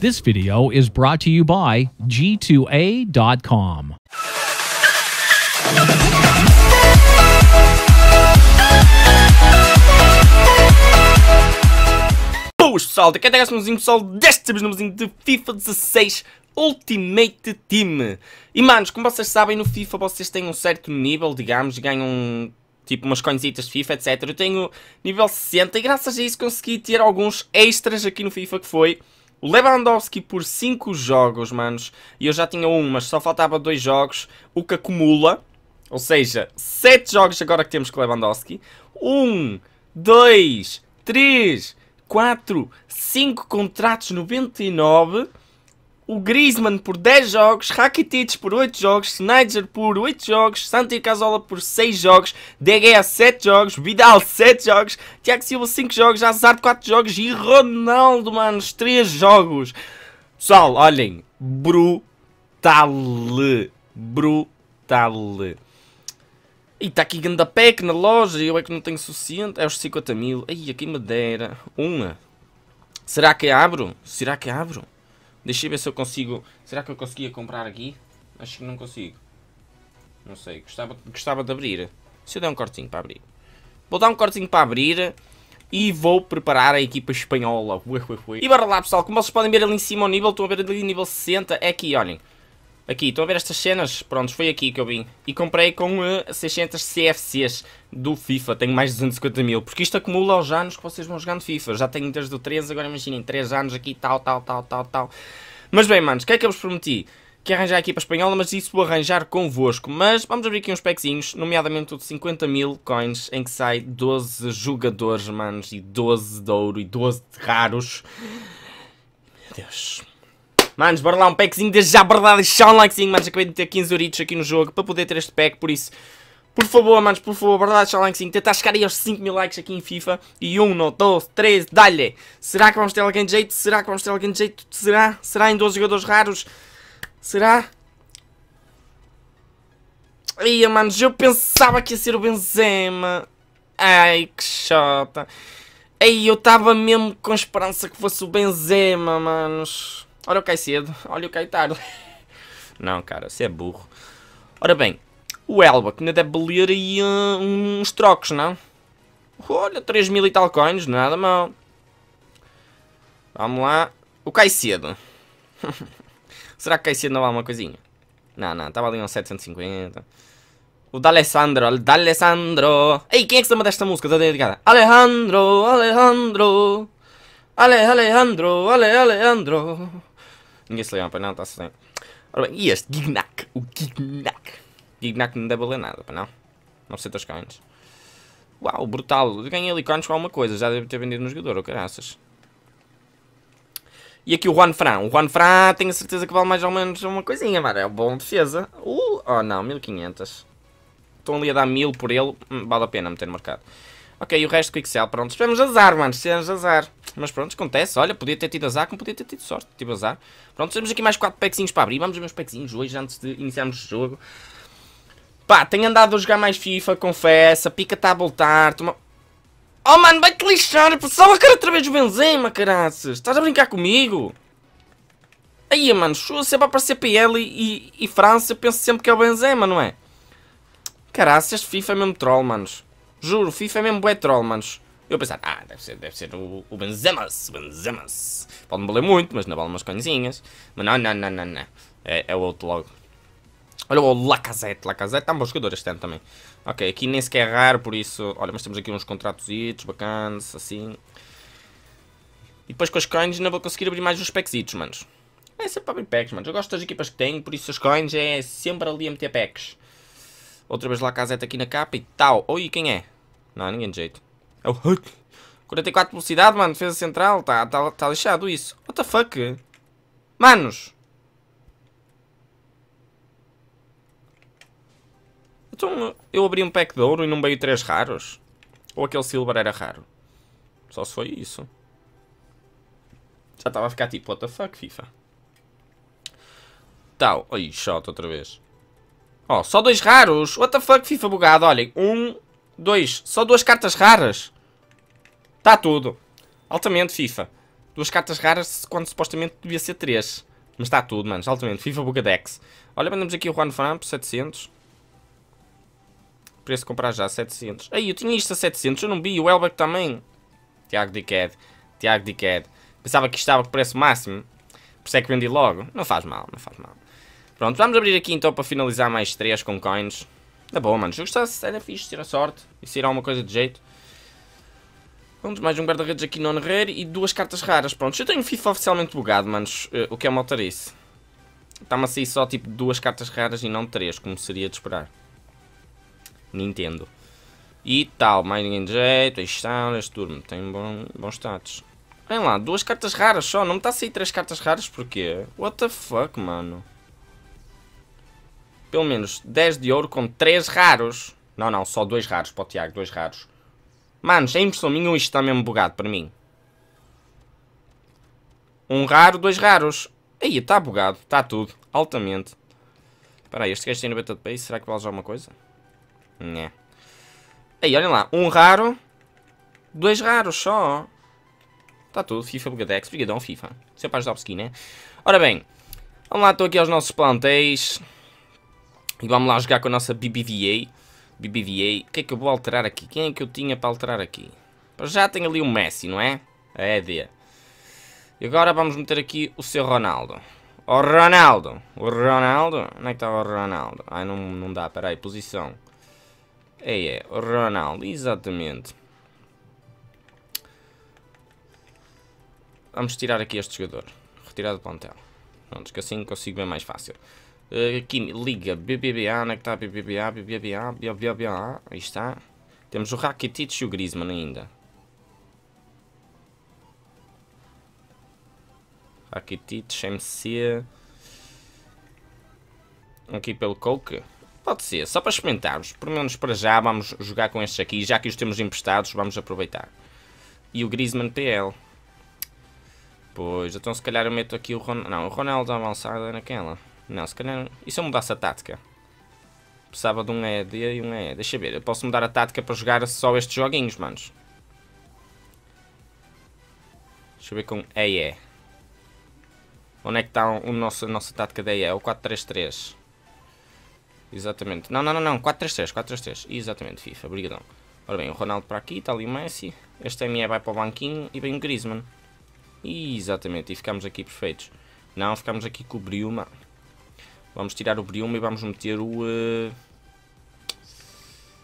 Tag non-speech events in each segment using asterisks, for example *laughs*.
This video is brought to you by G2A.com. Boas pessoal, daqui até nozinho pessoal, desta vez nozinho de FIFA 16 Ultimate Team. E manos, como vocês sabem, no FIFA vocês têm um certo nível, digamos, ganham tipo umas coinzitas de FIFA, etc. Eu tenho nível 60 e graças a isso consegui ter alguns extras aqui no FIFA que foi o Lewandowski por 5 jogos, manos. E eu já tinha um, mas só faltava 2 jogos. O que acumula, ou seja, 7 jogos agora que temos com o Lewandowski. 1, 2, 3, 4, 5 contratos, 99 o Griezmann por 10 jogos, Rakitic por 8 jogos, Snyder por 8 jogos, Santi Casola por 6 jogos, DGA 7 jogos, Vidal 7 jogos, Tiago Silva 5 jogos, Hazard 4 jogos e Ronaldo, mano, 3 jogos. Pessoal, olhem, brutal, brutal. E está aqui ganda pack na loja eu é que não tenho suficiente, é os 50 mil, ai, aqui madeira, uma. Será que abro? Será que abro? Deixa eu ver se eu consigo... Será que eu conseguia comprar aqui? Acho que não consigo. Não sei. Gostava, gostava de abrir. Se eu der um cortinho para abrir. Vou dar um cortinho para abrir. E vou preparar a equipa espanhola. E bora lá pessoal. Como vocês podem ver ali em cima ao nível. Estão a ver ali nível 60. É aqui, olhem. Aqui, estão a ver estas cenas? pronto foi aqui que eu vim. E comprei com uh, 600 CFCs do FIFA. Tenho mais de 250 mil. Porque isto acumula aos anos que vocês vão jogando FIFA. Já tenho desde o 13, agora imaginem, 3 anos aqui, tal, tal, tal, tal, tal. Mas bem, manos, o que é que eu vos prometi? Que arranjar aqui para a espanhola, mas isso vou arranjar convosco. Mas vamos abrir aqui uns packzinhos, nomeadamente o de 50 mil coins, em que sai 12 jogadores, manos, e 12 de ouro e 12 de raros. Meu Deus. Manos, bora lá, um packzinho desde já, bora lá, deixar um likezinho, manos, acabei de ter 15 euritos aqui no jogo para poder ter este pack, por isso... Por favor, manos, por favor, bora lá deixar um likezinho, tentar chegar aí aos 5 mil likes aqui em FIFA. E 1, 2, 3, dá-lhe! Será que vamos ter alguém de jeito? Será que vamos ter alguém de jeito? Será? Será em 12 jogadores raros? Será? Ia, manos, eu pensava que ia ser o Benzema. Ai, que chota. aí eu estava mesmo com esperança que fosse o Benzema, manos. Olha eu caí cedo, olha eu caí tarde. Não, cara, você é burro. Ora bem, o Elba, que ainda deve ler aí uh, uns trocos, não? Olha, 3 mil e tal coins, nada mal. Vamos lá. O Caicedo. *laughs* Será que Caicedo não vale uma coisinha? Não, não, estava ali uns 750. O D'Alessandro, D'Alessandro. Ei, quem é que se lembra desta música? Toda dedicada. Alejandro, Alejandro. Ale, Alejandro, Ale, Alejandro. Ninguém se lembra para não, está-se bem. Ora bem, e este Gignac? O Gignac. Gignac não deve valer nada, para não. 900 coins. Uau, brutal. Ganhei ali coins com alguma coisa. Já deve ter vendido no jogador, ou caraças. E aqui o Juan Fran. O Juan Fran, tenho certeza que vale mais ou menos uma coisinha, mano. É um bom defesa. Uh, oh não, 1500. Estão ali a dar 1000 por ele. Hum, vale a pena meter no mercado. Ok, o resto Excel, pronto. Tivemos azar, mano, tivemos azar. Mas pronto, acontece. Olha, podia ter tido azar, como podia ter tido sorte. Tive azar. Pronto, temos aqui mais 4 packzinhos para abrir. Vamos ver os packzinhos hoje, antes de iniciarmos o jogo. Pá, tenho andado a jogar mais FIFA, confessa. Pica está a voltar. Toma... Oh, mano, vai-te lixar. Pessoal, a cara outra vez o Benzema, caraças. Estás a brincar comigo? Aí, mano, show sempre aparecer PL e, e, e França. Eu penso sempre que é o Benzema, não é? Caraças, FIFA é mesmo troll, manos. Juro, FIFA é mesmo bué troll, manos. Eu pensar, ah, deve ser, deve ser o, o Benzemas, Pode-me valer muito, mas não vale umas coisinhas. Mas não, não, não, não, não. É, é o outro logo. Olha o Lacazette, Lacazette está um bom jogador este ano também. Ok, aqui nem sequer é raro, por isso... Olha, mas temos aqui uns contratos bacanas, assim. E depois com as coins não vou conseguir abrir mais os packsitos, manos. É sempre para abrir packs, manos. Eu gosto das equipas que tenho, por isso as coins é sempre ali a meter packs. Outra vez Lacazette aqui na capa e tal. Oi, quem é? Não há ninguém de jeito. É o Hulk. 44 velocidade, mano. Defesa central. Tá, tá, tá lixado isso. What the fuck? Manos. Então eu abri um pack de ouro e não veio 3 raros? Ou aquele silver era raro? Só se foi isso. Já estava a ficar tipo, what the fuck, FIFA? Tal. Oi, shot outra vez. Ó, oh, só dois raros. What the fuck, FIFA bugado. Olhem, um Dois. Só duas cartas raras. Está tudo. Altamente FIFA. Duas cartas raras quando supostamente devia ser três. Mas está tudo, manos. Altamente. FIFA Bugadex. Olha, mandamos aqui o Juan Fran por 700. Preço de comprar já, 700. Aí, eu tinha isto a 700. Eu não vi. O Elbeck também. Tiago Dickhead. Tiago Dickhead. Pensava que estava com preço máximo. Por isso é que vendi logo. Não faz mal, não faz mal. Pronto, vamos abrir aqui então para finalizar mais 3 com coins tá bom, mano. Se eu gostasse, era fixe tirar sorte e irá alguma coisa de jeito. Vamos mais um guarda-redes aqui no rare e duas cartas raras. Pronto, eu tenho FIFA oficialmente bugado, manos. Eh, o que é uma altarice. Está-me a sair só tipo duas cartas raras e não três, como seria de esperar. Nintendo. E tal, mais ninguém de jeito. Aí está, este turno tem bom, bons status. vem lá, duas cartas raras só. Não me está a sair três cartas raras, porquê? What the fuck, mano? pelo menos 10 de ouro com 3 raros. Não, não, só 2 raros para o Tiago, 2 raros. Manos, é impressão minha ou isto está mesmo bugado para mim. Um raro, dois raros. Aí, está bugado, está tudo, altamente. Espera aí, este gajo tem 90 de pace, será que vale já alguma coisa? Né. Aí, olhem lá, um raro, dois raros só. Está tudo, FIFA Bugadex, brigadão FIFA. Sempre para ajudar o skin, né? Ora bem, vamos lá, estou aqui aos nossos plantéis. E vamos lá jogar com a nossa BBVA. BBVA. O que é que eu vou alterar aqui? Quem é que eu tinha para alterar aqui? Já tem ali o Messi, não é? é, é a ED. E agora vamos meter aqui o seu Ronaldo. O Ronaldo. O Ronaldo. Onde é que está o Ronaldo? Ai, não, não dá. Espera aí. Posição. É, é. O Ronaldo. Exatamente. Vamos tirar aqui este jogador. Retirar do plantel. Pronto, que assim consigo ver mais fácil. Eh, aqui, liga, BBBA, onde é que está BBBA, BBBA, BBBA, aí está. Temos o Rakitic e o Griezmann ainda. Rakitic, MC... Aqui pelo Coke. Pode ser, só para experimentarmos. Pelo menos para já vamos jogar com estes aqui. Já que os temos emprestados, vamos aproveitar. E o Griezmann PL. Pois, então se calhar eu meto aqui o Ronaldo. Não, o Ronaldo avançado é naquela. Não, se calhar... E se eu mudasse a tática? Precisava de um ED é e um ED. É, deixa eu ver, eu posso mudar a tática para jogar só estes joguinhos, manos. Deixa eu ver com EE. Onde é que está o nosso, a nossa tática de EE? É o 433. Exatamente. Não, não, não, não. 433, 433. Exatamente, FIFA. Obrigadão. Ora bem, o Ronaldo para aqui, está ali o Messi. Este ME vai para o banquinho e vem o Griezmann. Exatamente, e ficamos aqui perfeitos. Não, ficamos aqui com o Briuma. Vamos tirar o Briuma e vamos meter o... Uh...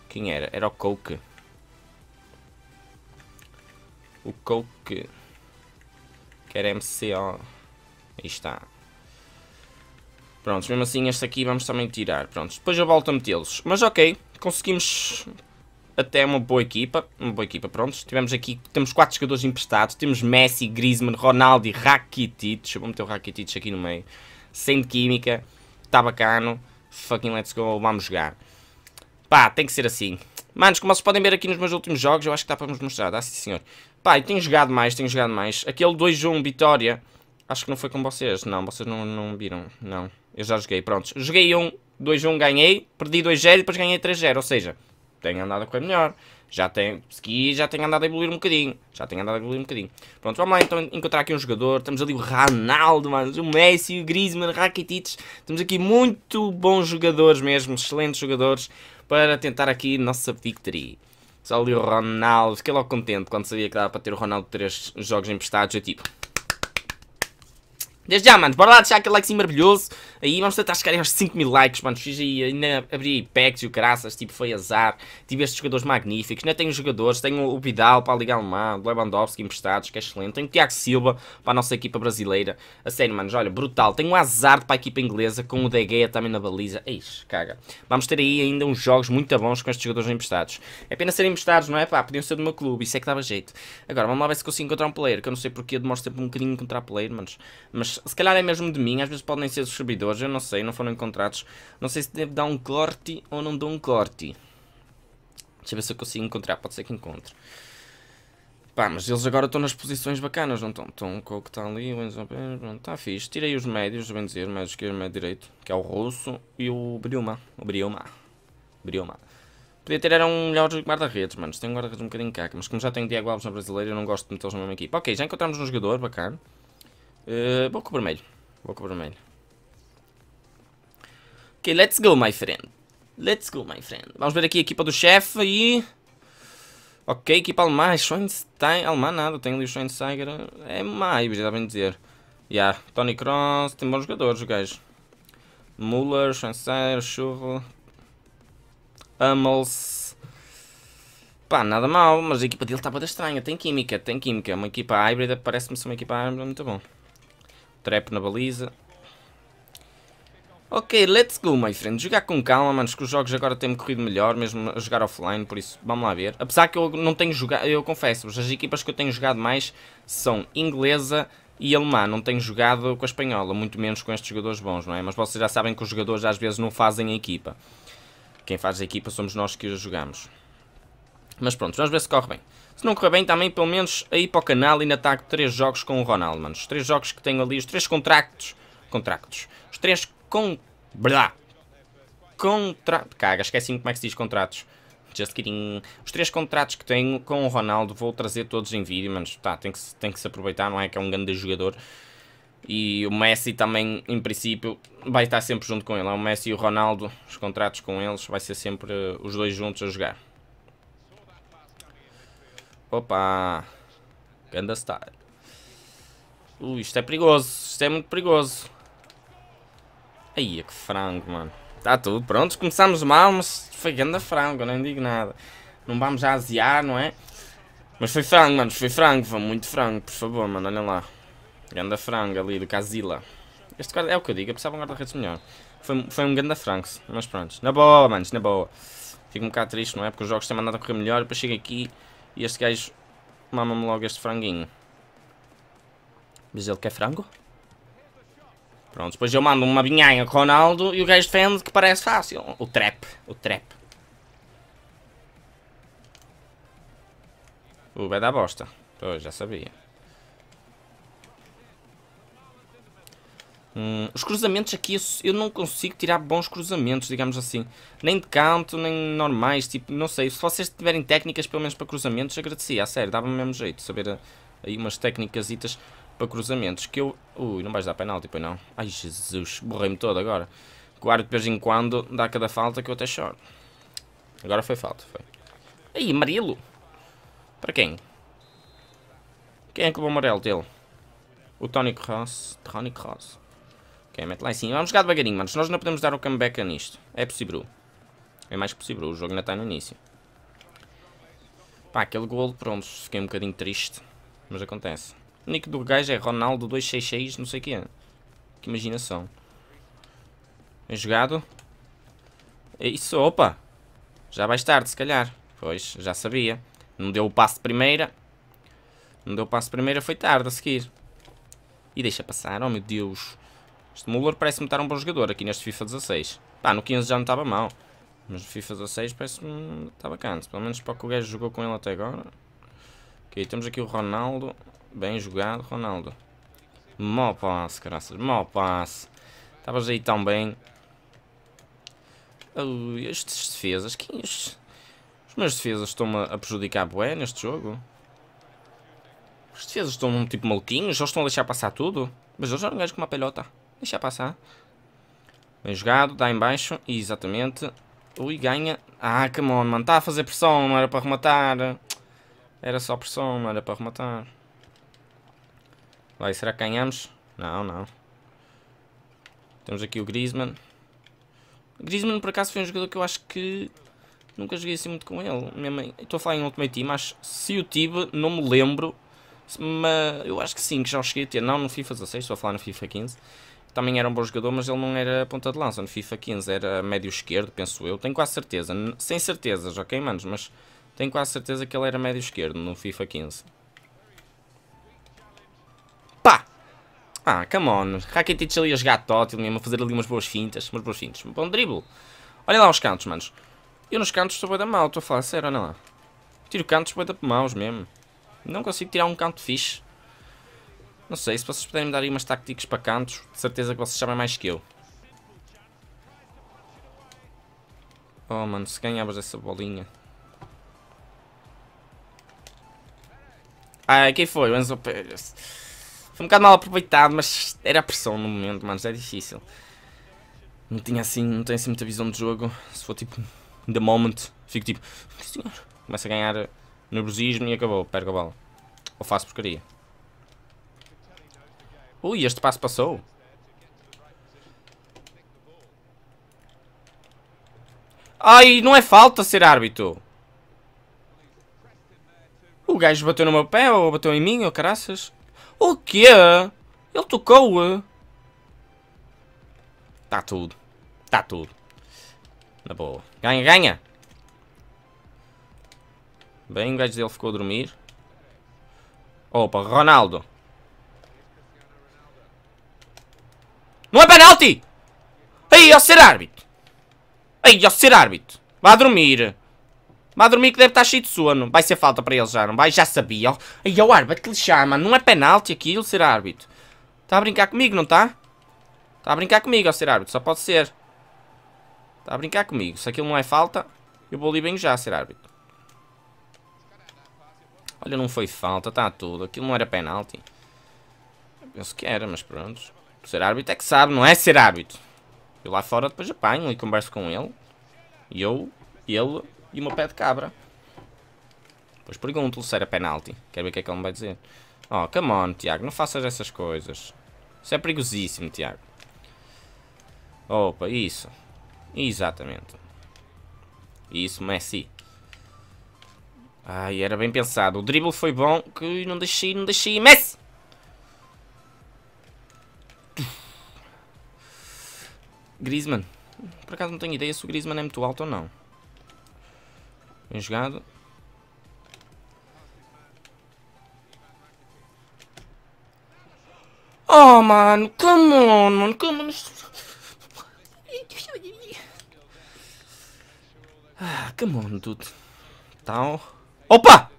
Quem era? Era o Coke. O Coke. Que era MCO. Aí está. Prontos, mesmo assim este aqui vamos também tirar. Prontos, depois eu volto a metê-los. Mas ok, conseguimos até uma boa equipa. Uma boa equipa, prontos. Tivemos aqui, temos 4 jogadores emprestados. Temos Messi, Griezmann, Ronaldo e Rakitic. vou meter o Rakitic aqui no meio. Sem química está bacano, fucking let's go, vamos jogar. Pá, tem que ser assim. Manos, como vocês podem ver aqui nos meus últimos jogos, eu acho que dá para vos mostrar, dá sim senhor. Pá, eu tenho jogado mais, tenho jogado mais. Aquele 2-1 vitória, acho que não foi com vocês, não, vocês não, não viram, não. Eu já joguei, pronto. Joguei um, 2-1 ganhei, perdi 2-0 e depois ganhei 3-0, ou seja, tenho andado com a melhor já tem, Ski já tem andado a evoluir um bocadinho, já tem andado a evoluir um bocadinho. Pronto, vamos lá então encontrar aqui um jogador, temos ali o Ronaldo, mas o Messi, o Griezmann, Rakitic, temos aqui muito bons jogadores mesmo, excelentes jogadores, para tentar aqui nossa victory. Só ali o Ronaldo, fiquei logo contente quando sabia que dava para ter o Ronaldo 3 jogos emprestados, eu tipo... Desde já, mano, bora lá deixar aquele like assim maravilhoso. Aí vamos tentar chegar aos 5 mil likes, mano. Fiz aí, ainda abri packs e o caraças, tipo, foi azar. Tive estes jogadores magníficos. Ainda tenho jogadores, tenho o Vidal para a Liga Alemã, Lewandowski emprestados, que é excelente. Tenho o Tiago Silva para a nossa equipa brasileira. A sério, manos, olha, brutal. Tenho o azar para a equipa inglesa, com o De Gea também na baliza. Eis, caga. Vamos ter aí ainda uns jogos muito bons com estes jogadores emprestados. É pena serem emprestados, não é? Pá, podiam ser do meu clube, isso é que dava jeito. Agora, vamos lá ver se consigo encontrar um player, que eu não sei porque demoro sempre um bocadinho encontrar player, manos. Mas se calhar é mesmo de mim, às vezes podem ser dos servidores hoje, eu não sei, não foram encontrados. Não sei se devo dar um corte ou não dou um corte. Deixa eu ver se eu consigo encontrar, pode ser que encontre. Pá, mas eles agora estão nas posições bacanas, não estão? Estão com o que está ali, pronto, está fixe. Tirei os médios, bem dizer, mais esquerdo, médio direito, que é o russo, e o Briuma, o Briuma, Podia ter era um melhor guarda-redes, mano, tem um guarda-redes um bocadinho caca, mas como já tenho Diego Alves na brasileira, eu não gosto de metê-los na mesma equipa. Ok, já encontramos um jogador, bacana. Uh, vou com o vermelho, vou com o vermelho. Ok, let's go, my friend. Let's go, my friend. Vamos ver aqui a equipa do chefe e... Ok, equipa alemã, é Schoenstein... Alemã nada, tem ali o Schoensteiger. É má, já é bem dizer. Já, yeah. Tony Cross, tem bons jogadores, o gajo. Muller, Schoensteiger, Schuvel... Hummels... Pá, nada mal, mas a equipa dele está toda estranha. Tem química, tem química. É uma equipa híbrida, parece-me ser uma equipa híbrida muito bom. Trap na baliza. Ok, let's go, my friend. Jogar com calma, manos, que os jogos agora têm-me corrido melhor, mesmo a jogar offline, por isso vamos lá ver. Apesar que eu não tenho jogado, eu confesso-vos, as equipas que eu tenho jogado mais são inglesa e alemã. Não tenho jogado com a espanhola, muito menos com estes jogadores bons, não é? Mas vocês já sabem que os jogadores às vezes não fazem a equipa. Quem faz a equipa somos nós que os jogamos. Mas pronto, vamos ver se corre bem. Se não correr bem, também pelo menos aí para o canal ainda ataco 3 jogos com o Ronaldo, manos. Os 3 jogos que tenho ali, os 3 contractos... Contractos. Os 3 com... Blá. Contra... Caga, esqueci-me como é que se diz contratos. Just kidding. Os três contratos que tenho com o Ronaldo, vou trazer todos em vídeo, mas tá, tem que, tem que se aproveitar, não é que é um grande jogador. E o Messi também, em princípio, vai estar sempre junto com ele. É o Messi e o Ronaldo, os contratos com eles, vai ser sempre eh, os dois juntos a jogar. Opa! Ganda style. Uh, isto é perigoso, isto é muito perigoso. Aí, que frango, mano. Está tudo pronto. Começamos mal, mas foi grande frango, nem digo nada. Não vamos já aziar, não é? Mas foi frango, mano. Foi frango. Foi muito frango, por favor, mano. olha lá. Ganda frango ali do Casila. Este guarda é o que eu digo. Eu precisava um guarda-redes melhor. Foi, foi um ganda frango, mas pronto. Na boa, manos, na boa. Fico um bocado triste, não é? Porque os jogos têm mandado a correr melhor. Depois chego aqui e este gajo mama-me logo este franguinho. Mas ele quer frango? Pronto, depois eu mando uma vinhanha com o Ronaldo e o gajo defende que parece fácil. O trap, o trap. O vai dar bosta. Pois, já sabia. Hum, os cruzamentos aqui, eu não consigo tirar bons cruzamentos, digamos assim. Nem de canto, nem normais, tipo, não sei. Se vocês tiverem técnicas, pelo menos para cruzamentos, agradecia. A sério, dava -me mesmo jeito saber eh, aí umas técnicas para cruzamentos que eu... Ui, não vais dar penalti, pois não? Ai, Jesus, borrei-me todo agora. guardo de vez em quando dá cada falta que eu até choro. Agora foi falta, foi. Aí, amarelo! Para quem? Quem é que levou o amarelo dele? O Tony Cross. Tony Cross. Ok, mete lá em cima. Vamos jogar devagarinho, mano. Nós não podemos dar o comeback a nisto. É possível. É mais possível. O jogo ainda está no início. Pá, aquele gol pronto. Fiquei um bocadinho triste. Mas acontece. O nick do gajo é Ronaldo 266, não sei o que é. Que imaginação. Bem jogado. É isso, opa. Já vai tarde, se calhar. Pois, já sabia. Não deu o passo de primeira. Não deu o passo de primeira, foi tarde a seguir. E deixa passar, oh meu Deus. Este Muller parece-me estar um bom jogador aqui neste FIFA 16. Pá, no 15 já não estava mal. Mas no FIFA 16 parece-me... estava bacana. Pelo menos para o que o gajo jogou com ele até agora. Ok, temos aqui o Ronaldo. Bem jogado, Ronaldo. Mau passe, graças. Mau passe. Estavas aí tão bem. Uh, estes defesas, que estes... É Os meus defesas estão-me a prejudicar bué neste jogo. Os defesas estão um tipo maluquinhos, já estão a deixar passar tudo. Mas eu já não gajo com uma pelota. Deixar passar. Bem jogado, dá em baixo. E exatamente. Ui, ganha. Ah, come on, mano. Está a fazer pressão, não era para rematar. Era só pressão, não era para rematar. Vai, será que ganhamos? Não, não. Temos aqui o Griezmann. Griezmann, por acaso, foi um jogador que eu acho que nunca joguei assim muito com ele. Minha estou a falar em Ultimate Team, mas se o tive, não me lembro. Mas eu acho que sim, que já o cheguei a ter. Não no FIFA 16, estou a falar no FIFA 15. Também era um bom jogador, mas ele não era ponta de lança. No FIFA 15 era médio esquerdo, penso eu. Tenho quase certeza. Sem certezas, ok, manos? Mas tenho quase certeza que ele era médio esquerdo no FIFA 15. Pá! Ah, come on. Rakitic ali a jogar mesmo, a fazer ali umas boas fintas. Umas boas fintas. Um bom drible. Olhem lá os cantos, manos. Eu nos cantos estou a da mal, estou a falar sério, olha lá. Tiro cantos boi da maus mesmo. Não consigo tirar um canto fixe. Não sei, se vocês puderem me dar aí umas tácticas para cantos, de certeza que vocês sabem mais que eu. Oh mano, se ganhavas essa bolinha. Ah, quem foi? O Enzo Pérez. Foi um bocado mal aproveitado, mas era a pressão no momento, mano, já é difícil. Não tinha assim, não tenho assim muita visão de jogo. Se for tipo, the moment, fico tipo, senhor. Começo a ganhar nervosismo e acabou, perco a bola. Ou faço porcaria. Ui, este passo passou. Ai, não é falta ser árbitro. O gajo bateu no meu pé ou bateu em mim, ou caraças. O quê? Ele tocou tá tudo. tá tudo. Na boa. Ganha, ganha! Bem, o gajo dele ficou a dormir. Opa, Ronaldo. Não é penalti! Aí, ao ser árbitro! Aí, ao ser árbitro! Vá dormir! Vá dormir que deve estar cheio de sono. Vai ser falta para ele já, não vai? Já sabia. é o árbitro que lhe chama. Não é penalti aquilo, ser árbitro. Está a brincar comigo, não está? Está a brincar comigo, ao ser árbitro. Só pode ser. Está a brincar comigo. Se aquilo não é falta, eu vou ali bem já, ser árbitro. Olha, não foi falta, está tudo. Aquilo não era penalti. Eu penso que era, mas pronto. Ser árbitro é que sabe, não é ser árbitro. Eu lá fora depois apanho e converso com ele. E eu, ele e uma pé de cabra. Pois pergunto-lhe se era penalti. Quero ver o que é que ele me vai dizer. Oh, come on, Tiago, não faças essas coisas. Isso é perigosíssimo, Tiago. Opa, isso. Exatamente. Isso, Messi. Ai, era bem pensado. O dribble foi bom que não deixei, não deixei. Messi! Griezmann. Por acaso não tenho ideia se o Griezmann é muito alto ou não. Bem jogado. Oh, mano, come on, mano, come on. Ah, come on, dude. Tal. Opa!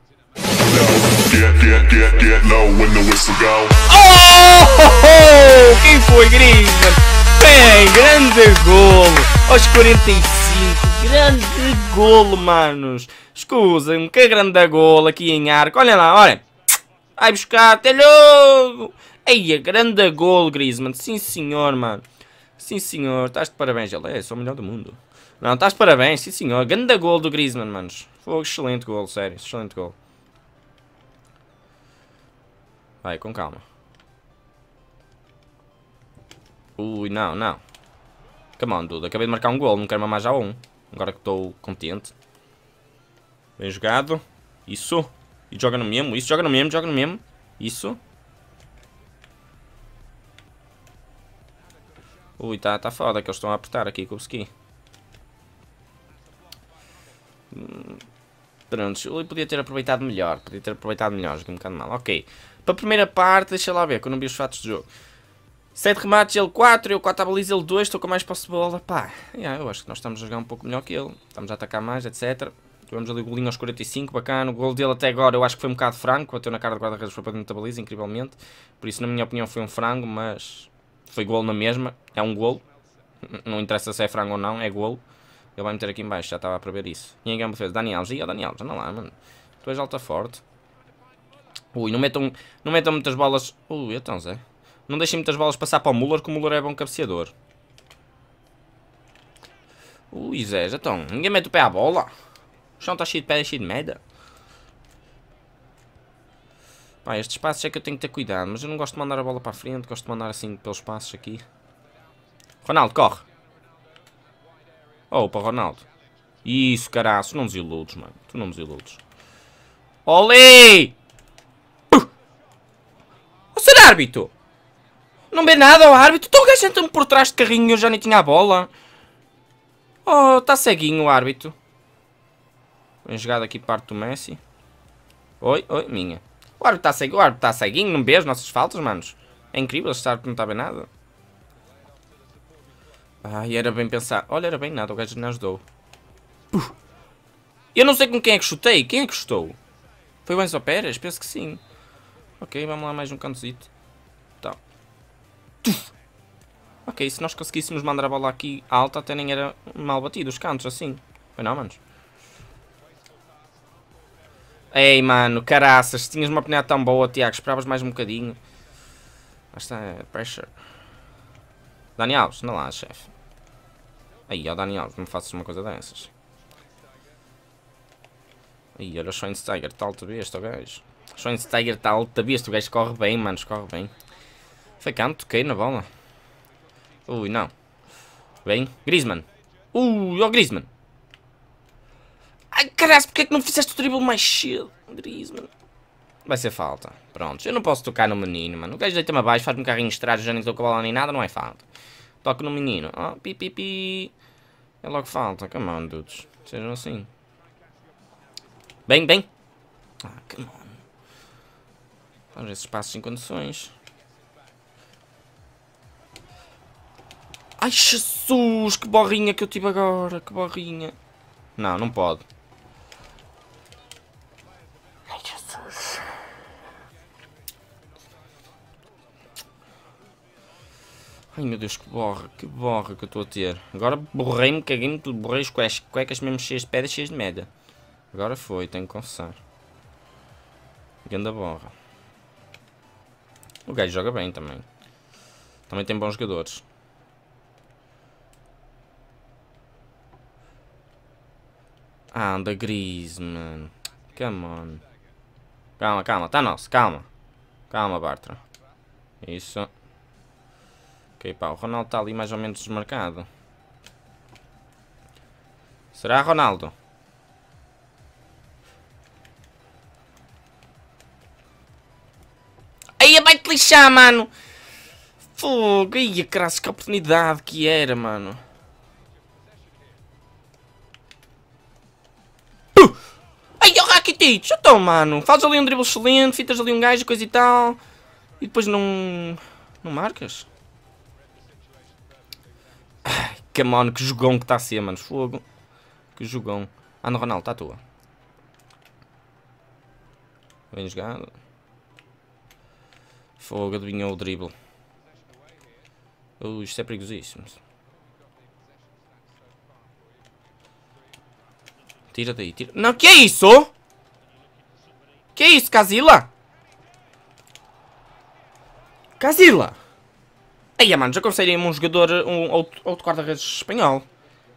Oh! Quem foi, Gringo? Bem, grande gol aos 45. Grande golo, manos. Escusem, que grande golo aqui em arco. olha lá, olha Vai buscar, telho! Eia, grande golo, Griezmann. Sim, senhor, mano. Sim, senhor. Estás de parabéns. Ele é, sou o melhor do mundo. Não, estás de parabéns. Sim, senhor. Grande golo do Griezmann, manos. Foi um excelente golo, sério. Excelente golo. Vai, com calma. Ui, não, não. Come on, Duda. Acabei de marcar um golo. Não quero mamar já um. Agora que estou contente. Bem jogado. Isso. E joga no mesmo. Isso, joga no mesmo, joga no mesmo. Isso. Ui, tá, tá foda que eles estão a apertar aqui com o ski. Hum, Prontos, eu podia ter aproveitado melhor. Podia ter aproveitado melhor, joguei um bocado mal. Ok. Para a primeira parte, deixa lá ver, que eu não vi os fatos do jogo. 7 remates, ele 4, eu 4 à baliza, ele 2, estou com mais posse de bola, pá. Yeah, eu acho que nós estamos a jogar um pouco melhor que ele, estamos a atacar mais, etc. Tivemos ali o golinho aos 45, bacana. O gol dele até agora eu acho que foi um bocado franco, bateu na cara do guarda-redes, foi para dentro da baliza, incrivelmente. Por isso, na minha opinião, foi um frango, mas foi gol na mesma, é um gol. Não interessa se é frango ou não, é gol. Ele vai meter aqui embaixo, já estava a prever isso. E em Gambo fez, Daniel, ia Daniel, lá, mano. Tu és alta forte. Ui, não metam, não metam muitas bolas. Ui, então Zé. Não deixem muitas bolas passar para o Muller, que o Muller é bom cabeceador. Ui, Zé, já estão. Ninguém mete o pé à bola. O chão está cheio de pé, cheio de merda. Pá, estes passos é que eu tenho que ter cuidado, mas eu não gosto de mandar a bola para a frente, gosto de mandar assim pelos passos aqui. Ronaldo, corre. Oh, Ronaldo. Isso, caraço, não nos iludes, mano. Tu não nos iludes. Olê! Uh! Ou será, árbitro! Não vê nada, o árbitro. estou o gajo entra-me por trás de carrinho e eu já nem tinha a bola. Oh, está ceguinho o árbitro. Bem jogado aqui parte do Messi. Oi, oi, minha. O árbitro está ceguinho, o árbitro está ceguinho. Não vê as nossas faltas, manos. É incrível, este árbitro não está bem nada. Ai, era bem pensar. Olha, era bem nada, o gajo não ajudou. Puf. Eu não sei com quem é que chutei. Quem é que chutou? Foi o Enzo Pérez? Penso que sim. Ok, vamos lá mais um cantozito. Ok, se nós conseguíssemos mandar a bola aqui alta, até nem era mal batido os cantos, assim. Foi não, manos? Ei, mano, caraças, tinhas uma peneira tão boa, Tiago, esperavas mais um bocadinho. Mas está, eh, pressure. Daniel Alves, não lá, chefe. Aí, ó, Daniel Alves, não faças uma coisa dessas. Aí, olha o Schweinsteiger, está alta besta o tá, gajo. Schweinsteiger está alta besta, o gajo corre bem, mano, corre bem. Foi canto, toquei na bola. Ui, não. Bem, Griezmann. Ui, ó oh Griezmann. Ai, caralho, porquê é que não fizeste o tribo mais cedo? Griezmann. Vai ser falta. Prontos, eu não posso tocar no menino, mano. O gajo deita-me abaixo, faz-me um carrinho estrado, já nem estou com a bola nem nada, não é falta. Toco no menino. Oh, pi, pi, pi. É logo falta. Come on, dudes. Sejam assim. Bem, bem. Ah, come on. Olha esses passos em condições. Ai, Jesus, que borrinha que eu tive agora, que borrinha. Não, não pode. Ai, Jesus. Ai, meu Deus, que borra, que borra que eu estou a ter. Agora borrei-me, caguei-me tudo, borrei os cuecas, cuecas mesmo cheias de pedras, cheias de merda. Agora foi, tenho que confessar. Ganda borra. O gajo joga bem também. Também tem bons jogadores. Anda, Griezmann. Come on. Calma, calma. Tá nosso. Calma. Calma, Bartra. Isso. Ok, pá. O Ronaldo está ali mais ou menos desmarcado. Será, Ronaldo? Aí vai-te lixar, mano! Fogo! Ia, caras, que oportunidade que era, mano! Tite, então, mano, faz ali um dribble excelente, fitas ali um gajo e coisa e tal. E depois não. Não marcas? Ai, come que jogão que está a ser, mano. Fogo. Que jogão. Ana Ronaldo, está à toa. Bem jogado. Fogo, adivinhou o drible. Uh, isto é perigosíssimo. Tira daí, tira. Não, que é isso? Que isso, Casila? Casila! ei mano, já conselhei um jogador, um outro, outro guarda-redes espanhol.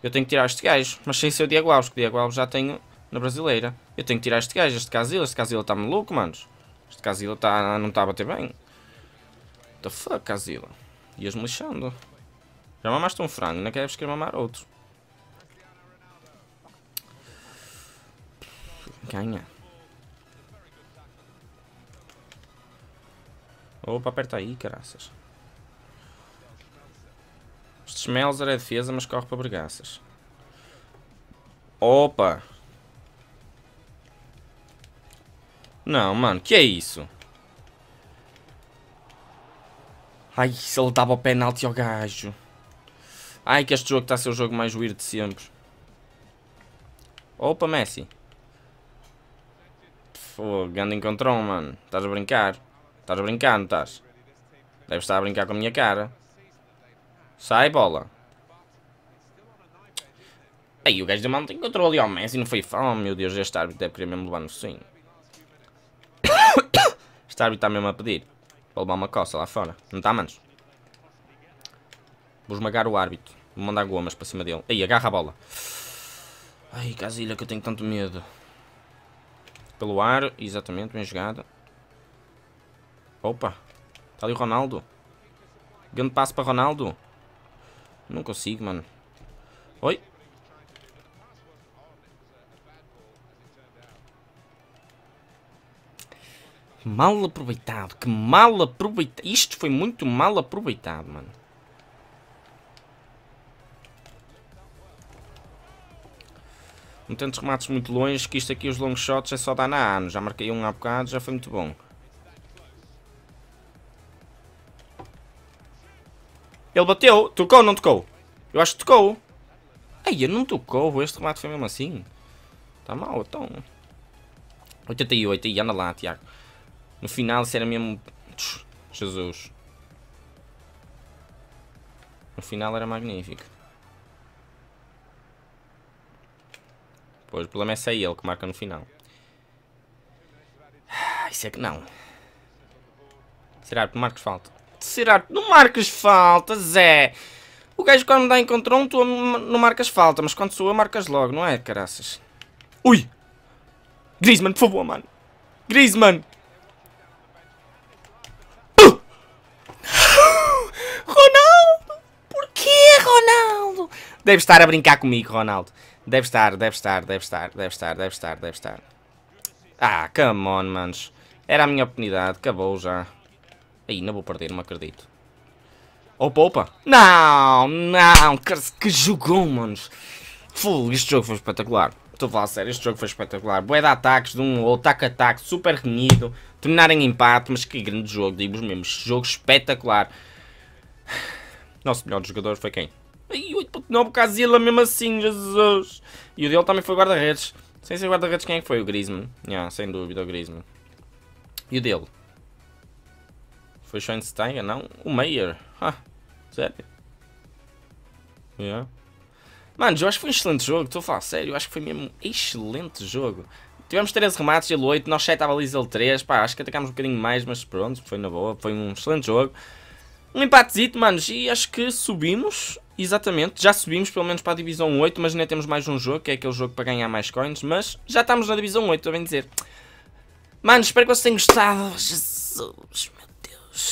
Eu tenho que tirar este gajo, mas sem ser o Diego Alves, que o Diego Alves já tenho na brasileira. Eu tenho que tirar este gajo, este Casila, este Casila está maluco, manos. Este Casila tá, não está a bater bem. What the fuck, Casila? Ias-me lixando. Já mamaste um frango, não queres querer mamar outro. Ganha. Opa, aperta aí, caraças. Este Schmelzer é defesa, mas corre para bregaças. Opa! Não, mano, que é isso? Ai, se ele dava o penalti ao gajo. Ai, que este jogo está a ser o jogo mais weird de sempre. Opa, Messi. Fogo, grande encontrão, mano. Estás a brincar? Estás a brincar, não estás? Deves estar a brincar com a minha cara. Sai, bola. Aí o gajo de mão encontrou ali ao Messi, não foi fã. Oh meu Deus, este árbitro deve querer mesmo levar no sim. *coughs* este árbitro está mesmo a pedir. Para levar uma coça lá fora. Não está, manos? Vou esmagar o árbitro. Vou mandar gomas para cima dele. Aí, agarra a bola. Ai, casilha que eu tenho tanto medo. Pelo ar, exatamente, bem jogada. Opa. Tá ali o Ronaldo. Grande passo para Ronaldo. Não consigo, mano. Oi. Mal aproveitado. Que mal aproveitado. Isto foi muito mal aproveitado, mano. Não tantos remates muito longe que isto aqui, os long shots, é só dar na ano. Já marquei um há bocado, já foi muito bom. Ele bateu. Tocou ou não tocou? Eu acho que tocou. Ai, não tocou. Este remate foi mesmo assim. Está mal, então. 88. E anda lá, Tiago. No final, isso era mesmo... Jesus. No final era magnífico. Pois, o problema é se é ele que marca no final. Ah, isso é que não. Será que Marcos falta? tirar. Não marcas falta, Zé. O gajo quando dá encontrou um, tu não marcas falta, mas quando sou eu marcas logo, não é, caraças? Ui! Griezmann, por favor, mano. Griezmann! *laughs* Ronaldo! Porquê, Ronaldo? Deve estar a brincar comigo, Ronaldo. Deve estar, deve estar, deve estar, deve estar, deve estar, deve estar. Ah, come on, manos. Era a minha oportunidade, acabou já. Aí, não vou perder, não acredito. Oh, opa, opa. Não, não, cara, que jogou, manos. Fogo, este jogo foi espetacular. Estou a falar sério, este jogo foi espetacular. Boé de ataques, de um ataque ataque super renhido. Terminar em empate, mas que grande jogo, digo-vos mesmo. Jogo espetacular. Nosso melhor jogador foi quem? Ai, 8.9 Casilla, mesmo assim, Jesus. E o dele também foi guarda-redes. Sem ser guarda-redes, quem é que foi? O Griezmann. Yeah, sem dúvida, o Griezmann. E o dele? Foi Schoensteiger, não? O Meyer. sério? Yeah. Mano, eu acho que foi um excelente jogo, estou a falar sério, eu acho que foi mesmo um excelente jogo. Tivemos 13 remates, ele 8, nós 7 avalis ele 3, pá, acho que atacámos um bocadinho mais, mas pronto, foi na boa, foi um excelente jogo. Um empatezito, manos, e acho que subimos, exatamente, já subimos pelo menos para a divisão 8, mas ainda temos mais um jogo, que é aquele jogo para ganhar mais coins, mas já estamos na divisão 8, estou a bem dizer. Manos, espero que vocês tenham gostado, Jesus, meu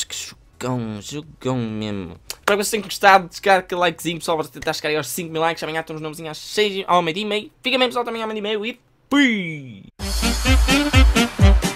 que jogão, jogão mesmo. Espero que vocês tenham gostado. Deixar aquele likezinho, pessoal, para tentar chegar aos 5 mil likes. Amanhã estamos nomezinhos às 6 ao meio-dia e meio. Fica bem, pessoal, também ao meio-dia e meio. E fui!